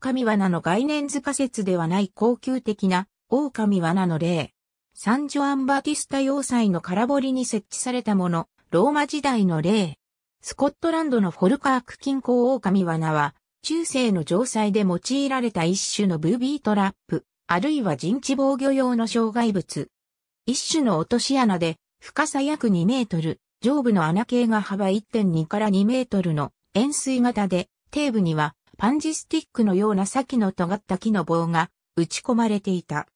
狼罠の概念図仮説ではない高級的な狼罠の例。サンジョアンバティスタ要塞の空堀に設置されたもの、ローマ時代の例。スコットランドのフォルカーク近郊狼罠は、中世の城塞で用いられた一種のブービートラップ、あるいは人地防御用の障害物。一種の落とし穴で、深さ約2メートル、上部の穴径が幅1.2から2メートルの円錐型で、底部にはパンジスティックのような先の尖った木の棒が打ち込まれていた。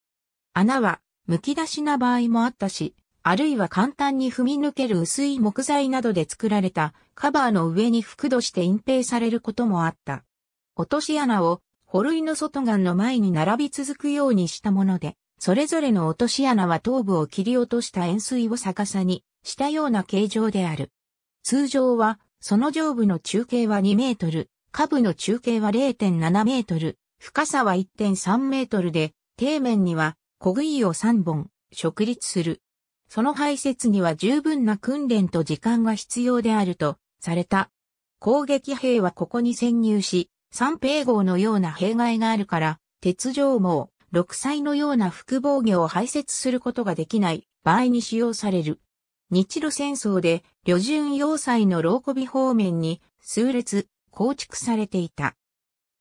穴は剥き出しな場合もあったし、あるいは簡単に踏み抜ける薄い木材などで作られたカバーの上に覆土して隠蔽されることもあった。落とし穴をホルの外岸の前に並び続くようにしたもので、それぞれの落とし穴は頭部を切り落とした円錐を逆さにしたような形状である。通常は、その上部の中径は2メートル、下部の中径は0.7メートル、深さは1.3メートルで、底面には小杭を3本、植立する。その排泄には十分な訓練と時間が必要であると、された。攻撃兵はここに潜入し、三平号のような弊害があるから、鉄条網、六歳のような複防御を排泄することができない場合に使用される。日露戦争で、旅順要塞の老コビ方面に、数列、構築されていた。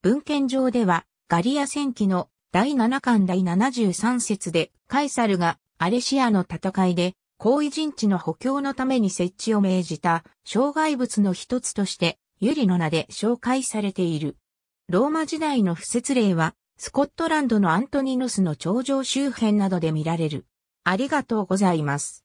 文献上では、ガリア戦記の第七巻第七十三節で、カイサルがアレシアの戦いで、行為陣地の補強のために設置を命じた障害物の一つとして、ユリの名で紹介されている。ローマ時代の不設例は、スコットランドのアントニノスの頂上周辺などで見られる。ありがとうございます。